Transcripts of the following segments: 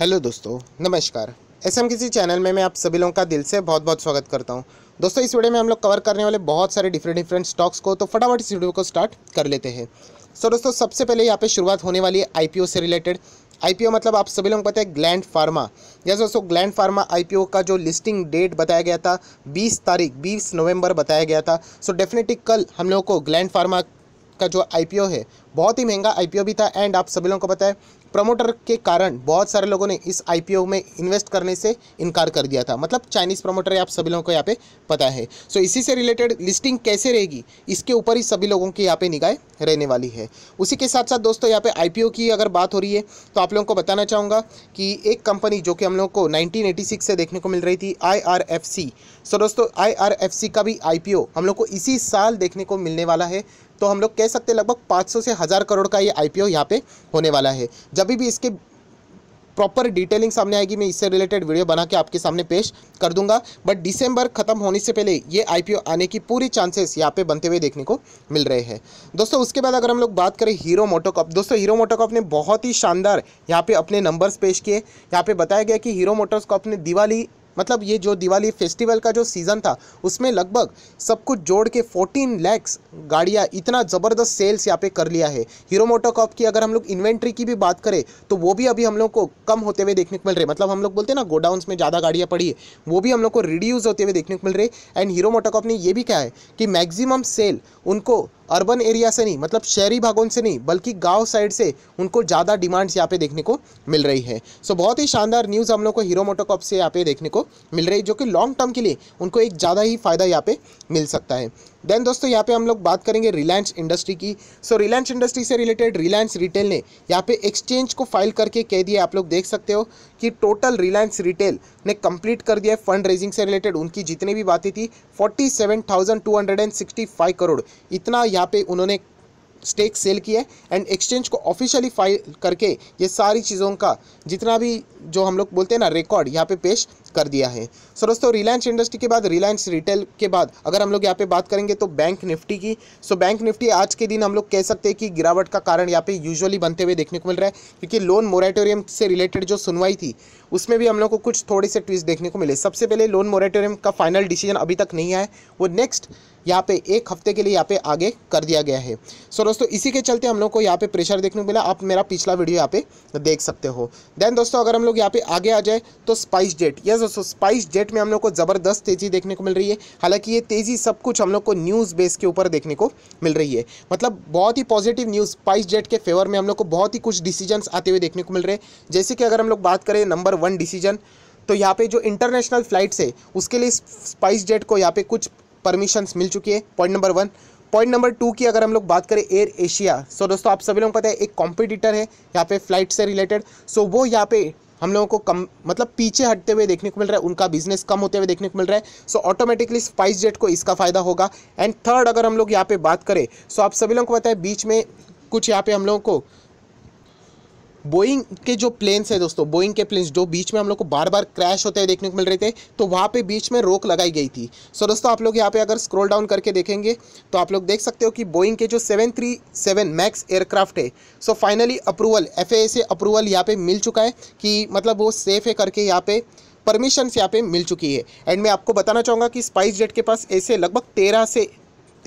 hello दोस्तों नमस्कार S M किसी चैनल में मैं आप सभी लोगों का दिल से बहुत बहुत स्वागत करता हूं दोस्तों इस वीडियो में हम लोग कवर करने वाले बहुत सारे डिफरेंट डिफरेंट स्टॉक्स को तो फटाफट इस वीडियो को स्टार्ट कर लेते हैं सो so, दोस्तों सबसे पहले यहाँ पे शुरुआत होने वाली है आई से रिलेटेड आई मतलब आप सभी लोगों को पता है ग्लैंड फार्मा जैसे दोस्तों ग्लैंड फार्मा आई का जो लिस्टिंग डेट बताया गया था 20 तारीख 20 नवंबर बताया गया था सो so, डेफिनेटली कल हम लोगों को ग्लैंड फार्मा का जो आई है बहुत ही महंगा आई भी था एंड आप सभी लोगों को पता है प्रमोटर के कारण बहुत सारे लोगों ने इस आई में इन्वेस्ट करने से इनकार कर दिया था मतलब चाइनीज़ प्रमोटर आप सभी लोगों को यहाँ पे पता है सो so, इसी से रिलेटेड लिस्टिंग कैसे रहेगी इसके ऊपर ही सभी लोगों की यहाँ पे निगाह रहने वाली है उसी के साथ साथ दोस्तों यहाँ पे आई की अगर बात हो रही है तो आप लोगों को बताना चाहूँगा कि एक कंपनी जो कि हम लोग को नाइनटीन से देखने को मिल रही थी आई सो so, दोस्तों आई का भी आई हम लोग को इसी साल देखने को मिलने वाला है तो हम लोग कह सकते हैं लगभग 500 से हज़ार करोड़ का ये आई पी यहाँ पर होने वाला है जब भी इसके प्रॉपर डिटेलिंग सामने आएगी मैं इससे रिलेटेड वीडियो बना के आपके सामने पेश कर दूंगा बट दिसंबर खत्म होने से पहले ये आईपीओ आने की पूरी चांसेस यहाँ पे बनते हुए देखने को मिल रहे हैं दोस्तों उसके बाद अगर हम लोग बात करें हीरो मोटोकॉप दोस्तों हीरो मोटोकॉप ने बहुत ही शानदार यहाँ पे अपने नंबर्स पेश किए यहाँ पे बताया गया कि हीरो मोटोकॉप ने दिवाली मतलब ये जो दिवाली फेस्टिवल का जो सीज़न था उसमें लगभग सब कुछ जोड़ के 14 लैक्स गाड़ियाँ इतना ज़बरदस्त सेल्स यहाँ पे कर लिया है हीरो मोटोकॉप की अगर हम लोग इन्वेंट्री की भी बात करें तो वो भी अभी हम लोग को कम होते हुए देखने को मिल रहे मतलब हम लोग बोलते हैं ना गोडाउन में ज़्यादा गाड़ियाँ पड़ी है वो भी हम लोग को रिड्यूज़ होते हुए देखने को मिल रहे एंड हीरो मोटोकॉप ने ये भी कहा है कि मैक्सिमम सेल उनको अर्बन एरिया से नहीं मतलब शहरी भागों से नहीं बल्कि गांव साइड से उनको ज़्यादा डिमांड्स यहाँ पे देखने को मिल रही है सो so, बहुत ही शानदार न्यूज़ हम लोग को हीरो मोटोकॉप से यहाँ पे देखने को मिल रही जो कि लॉन्ग टर्म के लिए उनको एक ज़्यादा ही फ़ायदा यहाँ पे मिल सकता है देन दोस्तों यहाँ पे हम लोग बात करेंगे रिलायंस इंडस्ट्री की सो रिलायंस इंडस्ट्री से रिलेटेड रिलायंस रिटेल ने यहाँ पे एक्सचेंज को फाइल करके कह दिया आप लोग देख सकते हो कि टोटल रिलायंस रिटेल ने कंप्लीट कर दिया है फंड रेजिंग से रिलेटेड उनकी जितनी भी बातें थी फोर्टी करोड़ इतना यहाँ पे उन्होंने स्टेक सेल किया है एंड एक्सचेंज को ऑफिशियली फाइल करके ये सारी चीज़ों का जितना भी जो हम लोग बोलते हैं ना रिकॉर्ड यहाँ पे पेश कर दिया है सो दोस्तों रिलायंस इंडस्ट्री के बाद रिलायंस रिटेल के बाद अगर हम लोग यहाँ पे बात करेंगे तो बैंक निफ्टी की सो बैंक निफ्टी आज के दिन हम लोग कह सकते हैं कि गिरावट का कारण यहाँ पे यूजुअली बनते हुए देखने को मिल रहा है क्योंकि लोन मोरेटोरियम से रिलेटेड जो सुनवाई थी उसमें भी हम लोग को कुछ थोड़े से ट्विस्ट देखने को मिले सबसे पहले लोन मोरेटोरियम का फाइनल डिसीजन अभी तक नहीं आया वो नेक्स्ट यहाँ पे एक हफ्ते के लिए यहाँ पे आगे कर दिया गया है सो so, दोस्तों इसी के चलते हम लोग को यहाँ पे प्रेशर देखने को मिला आप मेरा पिछला वीडियो यहाँ पे देख सकते हो देन दोस्तों अगर हम लोग यहाँ पे आगे आ जाए तो स्पाइस जेट यस एक्सेस दोस्तों स्पाइस जेट में हम लोग को ज़बरदस्त तेज़ी देखने को मिल रही है हालांकि ये तेज़ी सब कुछ हम लोग को न्यूज़ बेस के ऊपर देखने को मिल रही है मतलब बहुत ही पॉजिटिव न्यूज़ स्पाइस जेट के फेवर में हम लोग को बहुत ही कुछ डिसीजन आते हुए देखने को मिल रहे हैं जैसे कि अगर हम लोग बात करें नंबर वन डिसीजन तो यहाँ पे जो इंटरनेशनल फ़्लाइट्स है उसके लिए स्पाइस जेट को यहाँ पे कुछ परमिशंस मिल चुकी है point number one point number two की अगर हम लोग बात करें एयर एशिया सो दोस्तों आप सभी लोगों को पता है एक कॉम्पिटिटर है यहाँ पे फ्लाइट से रिलेटेड सो वो यहाँ पे हम लोगों को कम मतलब पीछे हटते हुए देखने को मिल रहा है उनका बिजनेस कम होते हुए देखने को मिल रहा है सो ऑटोमेटिकली स्पाइस जेट को इसका फ़ायदा होगा एंड थर्ड अगर हम लोग यहाँ पे बात करें सो आप सभी लोगों को पता है बीच में कुछ यहाँ पे हम लोगों को बोइंग के जो प्लेन्स है दोस्तों बोइंग के प्लेन्स जो बीच में हम लोग को बार बार क्रैश होते हैं देखने को मिल रहे थे तो वहाँ पे बीच में रोक लगाई गई थी सो so, दोस्तों आप लोग यहाँ पे अगर स्क्रॉल डाउन करके देखेंगे तो आप लोग देख सकते हो कि बोइंग के जो 737 मैक्स एयरक्राफ्ट है सो फाइनली अप्रूवल एफ से अप्रूवल यहाँ पर मिल चुका है कि मतलब वो सेफ़ है करके यहाँ पर परमिशंस यहाँ पर मिल चुकी है एंड मैं आपको बताना चाहूँगा कि स्पाइस जेट के पास ऐसे लगभग तेरह से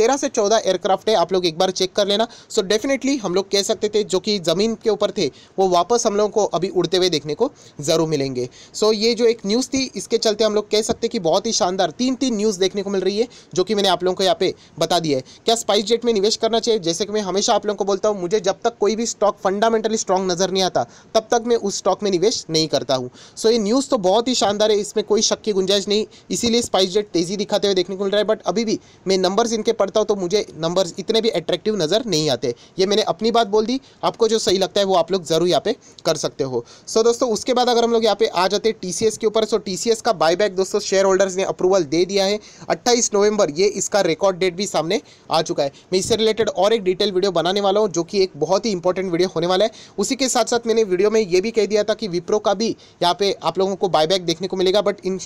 तेरह से चौदह एयरक्राफ्ट है आप लोग एक बार चेक कर लेना सो so डेफिनेटली हम लोग कह सकते थे जो कि ज़मीन के ऊपर थे वो वापस हम लोगों को अभी उड़ते हुए देखने को ज़रूर मिलेंगे सो so ये जो एक न्यूज़ थी इसके चलते हम लोग कह सकते कि बहुत ही शानदार तीन तीन न्यूज़ देखने को मिल रही है जो कि मैंने आप लोगों को यहाँ पे बता दिया है क्या स्पाइस जेट में निवेश करना चाहिए जैसे कि मैं हमेशा आप लोगों को बोलता हूँ मुझे जब तक कोई भी स्टॉक फंडामेंटली स्ट्रॉन्ग नज़र नहीं आता तब तक मैं उस स्टॉक में निवेश नहीं करता हूँ सो ये न्यूज़ तो बहुत ही शानदार है इसमें कोई शक की गुंजाइश नहीं इसीलिए स्पाइस जेट तेज़ी दिखाते हुए देखने को मिल रहा है बट अभी भी मैं नंबर्स इनके पढ़ करता हूँ तो मुझे नंबर इतने भी अट्रैक्टिव नज़र नहीं आते ये मैंने अपनी बात बोल दी आपको जो सही लगता है वो आप लोग ज़रूर यहाँ पे कर सकते हो सो so, दोस्तों उसके बाद अगर हम लोग यहाँ पे आ जाते हैं टी के ऊपर सो टी का बायबैक दोस्तों शेयर होल्डर्स ने अप्रूवल दे दिया है अट्ठाईस नवंबर ये इसका रिकॉर्ड डेट भी सामने आ चुका है मैं इससे रिलेटेड और एक डिटेल वीडियो बनाने वाला हूँ जो कि एक बहुत ही इंपॉर्टेंट वीडियो होने वाला है उसी के साथ साथ मैंने वीडियो में ये भी कह दिया था कि विप्रो का भी यहाँ पे आप लोगों को बायबैक देखने को मिलेगा बट इन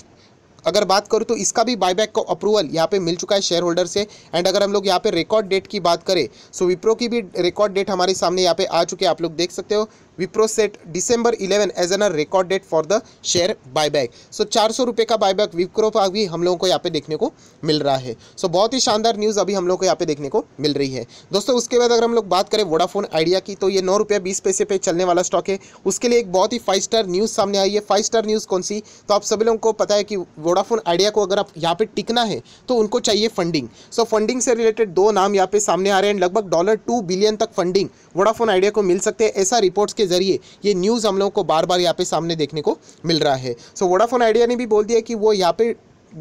अगर बात करूँ तो इसका भी बायबैक का अप्रूवल यहाँ पे मिल चुका है शेयर होल्डर से एंड अगर हम लोग यहाँ पे रिकॉर्ड डेट की बात करें सो विप्रो की भी रिकॉर्ड डेट हमारे सामने यहाँ पे आ चुके हैं आप लोग देख सकते हो Wipro set December eleven as an record date for the share buyback so चार सौ रुपये का बायबैक विप्रो का भी हम लोगों को यहाँ पे देखने को मिल रहा है सो so, बहुत ही शानदार न्यूज़ अभी हम लोग को यहाँ पे देखने को मिल रही है दोस्तों उसके बाद अगर हम लोग बात करें वोडाफोन आइडिया की तो ये नौ रुपया बीस पैसे पे चलने वाला स्टॉक है उसके लिए एक बहुत ही फाइव स्टार न्यूज़ सामने आई है फाइव स्टार न्यूज़ कौन सी तो आप सभी लोगों को पता है कि वोडाफोन आइडिया को अगर आप यहाँ पे टिकना है तो उनको चाहिए फंडिंग सो so, फंडिंग से रिलेटेड दो नाम यहाँ पे सामने आ रहे हैं लगभग डॉलर टू बिलियन तक फंडिंग वोडाफोन आइडिया को मिल सकते हैं ऐसा रिपोर्ट्स के ज़रिए ये न्यूज़ हम लोगों को बार बार यहाँ पे सामने देखने को मिल रहा है सो वोडाफोन आइडिया ने भी बोल दिया कि वो यहाँ पे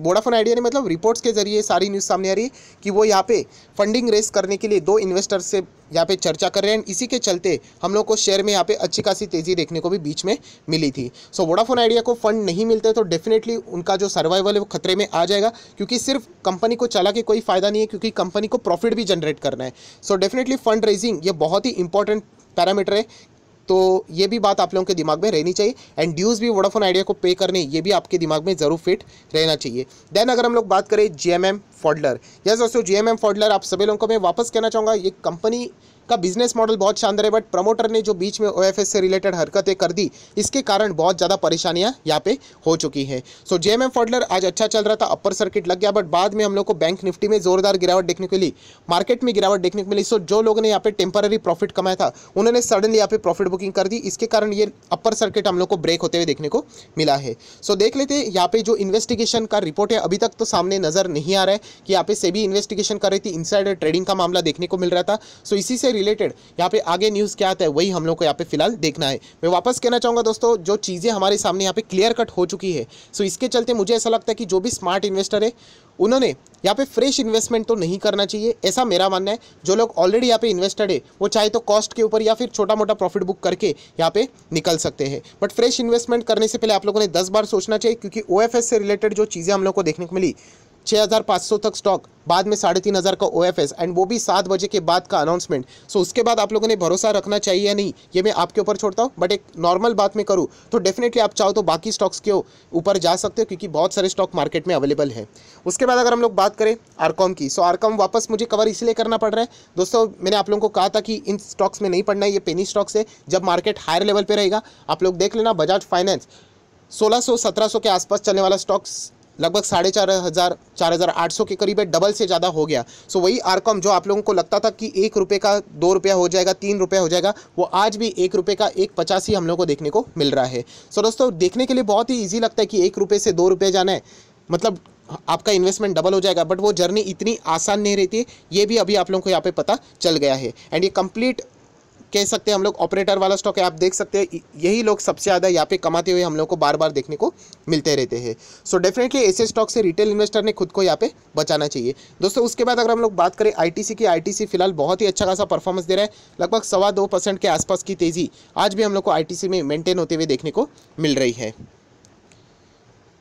वोडाफोन आइडिया ने मतलब रिपोर्ट्स के जरिए सारी न्यूज़ सामने आ रही है कि वो यहाँ पे फंडिंग रेस करने के लिए दो इन्वेस्टर से यहाँ पे चर्चा कर रहे हैं इसी के चलते हम लोग को शेयर में यहाँ पे अच्छी खासी तेज़ी देखने को भी बीच में मिली थी सो वोडाफोन आइडिया को फंड नहीं मिलते तो डेफिनेटली उनका जो सर्वाइवल है वो खतरे में आ जाएगा क्योंकि सिर्फ कंपनी को चला के कोई फ़ायदा नहीं है क्योंकि कंपनी को प्रॉफिट भी जनरेट करना है सो डेफिनेटली फंड रेजिंग ये बहुत ही इंपॉर्टेंट पैरामीटर है तो ये भी बात आप लोगों के दिमाग में रहनी चाहिए एंड ड्यूज़ भी वोडाफोन आइडिया को पे करने ये भी आपके दिमाग में ज़रूर फिट रहना चाहिए देन अगर हम लोग बात करें G M M Pfaudler yes दोस्तों जी एम एम फॉडलर आप सभी लोगों को मैं वापस कहना चाहूँगा ये कंपनी का बिजनेस मॉडल बहुत शानदार है बट प्रमोटर ने जो बीच में ओ से रिलेटेड हरकतें कर दी इसके कारण बहुत ज़्यादा परेशानियाँ यहाँ पे हो चुकी हैं सो जे एम आज अच्छा चल रहा था अपर सर्किट लग गया बट बाद में हम लोग को बैंक निफ्टी में जोरदार गिरावट देखने को मिली मार्केट में गिरावट देखने को मिली सो जो लोगों ने यहाँ पे टेम्पररी प्रॉफिट कमाया था उन्होंने सडनली यहाँ पे प्रॉफिट बुकिंग कर दी इसके कारण ये अपर सर्किट हम लोग को ब्रेक होते हुए देखने को मिला है सो देख लेते हैं यहाँ पे जो इन्वेस्टिगेशन का रिपोर्ट है अभी तक तो सामने नजर नहीं आ रहा है कि यहाँ पे सेबी इन्वेस्टिगेशन कर रही थी इनसाइडर ट्रेडिंग का मामला देखने को मिल रहा था सो इसी से रिलेटेड यहाँ पे आगे न्यूज़ क्या आता है वही हम लोग को यहाँ पे फिलहाल देखना है मैं वापस कहना चाहूँगा दोस्तों जो चीज़ें हमारे सामने यहाँ पे क्लियर कट हो चुकी है सो इसके चलते मुझे ऐसा लगता है कि जो भी स्मार्ट इन्वेस्टर है उन्होंने यहाँ पे फ्रेश इन्वेस्टमेंट तो नहीं करना चाहिए ऐसा मेरा मानना है जो लोग ऑलरेडी यहाँ पे इन्वेस्टेड है वो चाहे तो कॉस्ट के ऊपर या फिर छोटा मोटा प्रॉफिट बुक करके यहाँ पे निकल सकते हैं बट फ्रेश इन्वेस्टमेंट करने से पहले आप लोगों ने दस बार सोचना चाहिए क्योंकि ओएफएस से रिलेटेड जो चीज़ें हम लोग को देखने को मिली 6,500 तक स्टॉक बाद में साढ़े तीन हज़ार का ओ एंड वो भी सात बजे के बाद का अनाउंसमेंट सो उसके बाद आप लोगों ने भरोसा रखना चाहिए या नहीं ये मैं आपके ऊपर छोड़ता हूँ बट एक नॉर्मल बात मैं करूँ तो डेफिनेटली आप चाहो तो बाकी स्टॉक्स के ऊपर जा सकते हो क्योंकि बहुत सारे स्टॉक मार्केट में अवेलेबल है उसके बाद अगर हम लोग बात करें आरकॉम की सो आरकॉम वापस मुझे कवर इसलिए करना पड़ रहा है दोस्तों मैंने आप लोगों को कहा था कि इन स्टॉक्स में नहीं पढ़ना है ये पेनी स्टॉक्स है जब मार्केट हायर लेवल पर रहेगा आप लोग देख लेना बजाज फाइनेंस सत्रह सौ के आसपास चलने वाला स्टॉक्स लगभग साढ़े चार हज़ार चार हज़ार आठ सौ के करीब है डबल से ज़्यादा हो गया सो वही आरकॉम जो आप लोगों को लगता था कि एक रुपये का दो रुपया हो जाएगा तीन रुपया हो जाएगा वो आज भी एक रुपये का एक पचास ही हम लोग को देखने को मिल रहा है सो दोस्तों देखने के लिए बहुत ही ईजी लगता है कि एक रुपये से दो रुपये जाना है मतलब आपका इन्वेस्टमेंट डबल हो जाएगा बट वो जर्नी इतनी आसान नहीं रहती है ये भी अभी आप लोगों को यहाँ पे पता चल गया है एंड ये कंप्लीट कह सकते हैं हम लोग ऑपरेटर वाला स्टॉक है आप देख सकते हैं यही लोग सबसे ज़्यादा यहाँ पे कमाते हुए हम लोग को बार बार देखने को मिलते रहते हैं सो डेफिनेटली ऐसे स्टॉक से रिटेल इन्वेस्टर ने खुद को यहाँ पे बचाना चाहिए दोस्तों उसके बाद अगर हम लोग बात करें आई की आई फिलहाल बहुत ही अच्छा खासा परफॉर्मेंस दे रहा है लगभग सवा दो के आसपास की तेज़ी आज भी हम लोग को आई में मेनटेन होते हुए देखने को मिल रही है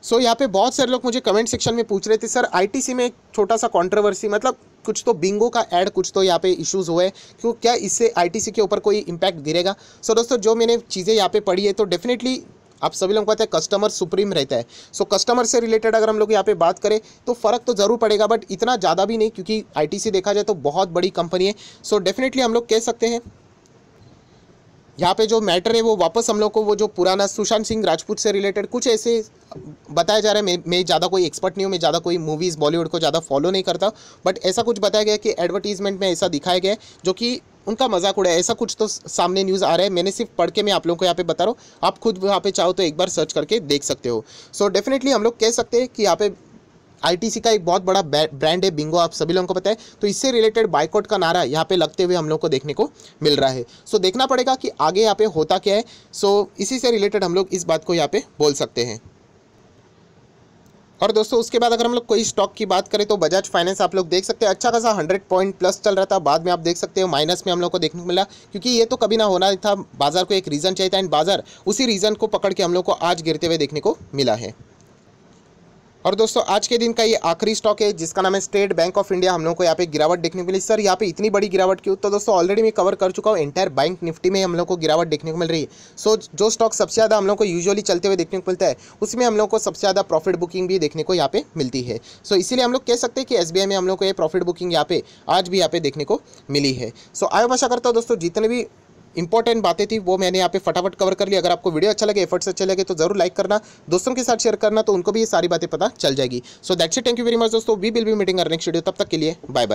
सो so, यहाँ पे बहुत सारे लोग मुझे कमेंट सेक्शन में पूछ रहे थे सर आईटीसी में एक छोटा सा कंट्रोवर्सी मतलब कुछ तो बिंगो का ऐड कुछ तो यहाँ पे इश्यूज हुए क्यों क्या इससे आईटीसी के ऊपर कोई इम्पैक्ट गिरेगा सो so, दोस्तों जो मैंने चीज़ें यहाँ पे पढ़ी है तो डेफिनेटली आप सभी लोगों को पता है कस्टमर सुप्रीम रहता है सो so, कस्टमर से रिलेटेड अगर हम लोग यहाँ पे बात करें तो फ़र्क तो ज़रूर पड़ेगा बट इतना ज़्यादा भी नहीं क्योंकि आईटीसी देखा जाए तो बहुत बड़ी कंपनी है सो so, डेफिनेटली हम लोग कह सकते हैं यहाँ पे जो मैटर है वो वापस हम लोग को वो जो पुराना सुशांत सिंह राजपूत से रिलेटेड कुछ ऐसे बताया जा रहा है मैं मैं ज़्यादा कोई एक्सपर्ट नहीं हूँ मैं ज़्यादा कोई मूवीज़ बॉलीवुड को ज़्यादा फॉलो नहीं करता बट ऐसा कुछ बताया गया कि एडवर्टीजमेंट में ऐसा दिखाया गया जो कि उनका मजाक उड़ा ऐसा कुछ तो सामने न्यूज़ आ रहा है मैंने सिर्फ पढ़ के मैं आप लोगों को यहाँ पे बता रहा हूँ आप खुद यहाँ पे चाहो तो एक बार सर्च करके देख सकते हो सो so, डेफिनेटली हम लोग कह सकते हैं कि यहाँ पे आईटीसी का एक बहुत बड़ा ब्रांड है बिंगो आप सभी लोगों को पता है तो इससे रिलेटेड बाइकआउट का नारा यहाँ पे लगते हुए हम लोग को देखने को मिल रहा है सो देखना पड़ेगा कि आगे यहाँ पे होता क्या है सो इसी से रिलेटेड हम लोग इस बात को यहाँ पे बोल सकते हैं और दोस्तों उसके बाद अगर हम लोग कोई स्टॉक की बात करें तो बजाज फाइनेंस आप लोग देख सकते हैं अच्छा खासा हंड्रेड पॉइंट प्लस चल रहा था बाद में आप देख सकते हो माइनस में हम लोग को देखने को मिला क्योंकि ये तो कभी ना होना था बाजार को एक रीज़न चाहिए था एंड बाजार उसी रीज़न को पकड़ के हम लोग को आज गिरते हुए देखने को मिला है और दोस्तों आज के दिन का ये आखिरी स्टॉक है जिसका नाम है स्टेट बैंक ऑफ इंडिया हम लोग को यहाँ पे गिरावट देखने को मिली सर यहाँ पे इतनी बड़ी गिरावट क्यों तो दोस्तों ऑलरेडी मैं कवर कर चुका हूँ एंटायर बैंक निफ्टी में हम लोग को गिरावट देखने को मिल रही है सो जो स्टॉक सबसे ज़्यादा हम लोग को यूजली चलते हुए देखने को मिलता है उसमें हम लोग को सबसे ज़्यादा प्रॉफिट बुकिंग भी देखने को यहाँ पे मिलती है सो इसीलिए हम लोग कह सकते हैं कि एस में हम लोग को ये प्रॉफिट बुकिंग यहाँ पे आज भी यहाँ पे देखने को मिली है सो आयो आशा करता हूँ दोस्तों जितने भी इंपॉर्टेंट बातें थी वो मैंने यहाँ पे फटाफट कवर कर ली अगर आपको वीडियो अच्छा लगे एफर्ट्स अच्छे लगे तो जरूर लाइक करना दोस्तों के साथ शेयर करना तो उनको भी ये सारी बातें पता चल जाएगी so that's it thank you very much दोस्तों we will be meeting uh next video तब तक के लिए बाय बाय